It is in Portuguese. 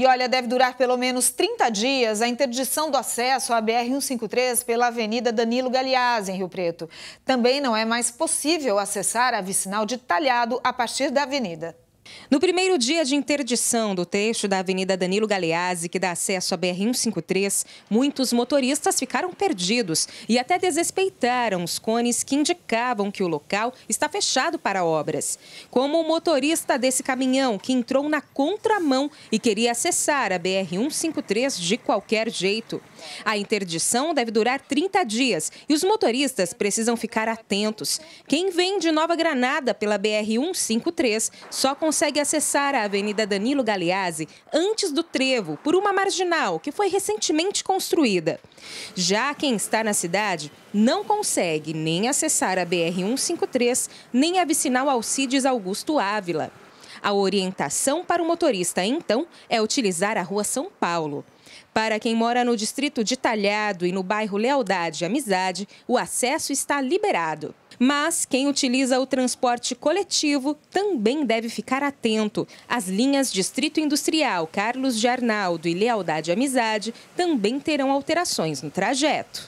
E olha, deve durar pelo menos 30 dias a interdição do acesso à BR-153 pela Avenida Danilo Galeazzi, em Rio Preto. Também não é mais possível acessar a vicinal de Talhado a partir da avenida. No primeiro dia de interdição do trecho da Avenida Danilo Galeazzi, que dá acesso à BR-153, muitos motoristas ficaram perdidos e até desrespeitaram os cones que indicavam que o local está fechado para obras. Como o motorista desse caminhão que entrou na contramão e queria acessar a BR-153 de qualquer jeito. A interdição deve durar 30 dias e os motoristas precisam ficar atentos. Quem vem de Nova Granada pela BR-153 só consegue consegue acessar a Avenida Danilo Galeazzi antes do trevo por uma marginal que foi recentemente construída. Já quem está na cidade não consegue nem acessar a BR-153 nem a vicinal Alcides Augusto Ávila. A orientação para o motorista, então, é utilizar a Rua São Paulo. Para quem mora no distrito de Talhado e no bairro Lealdade e Amizade, o acesso está liberado. Mas quem utiliza o transporte coletivo também deve ficar atento. As linhas Distrito Industrial, Carlos de Arnaldo e Lealdade Amizade também terão alterações no trajeto.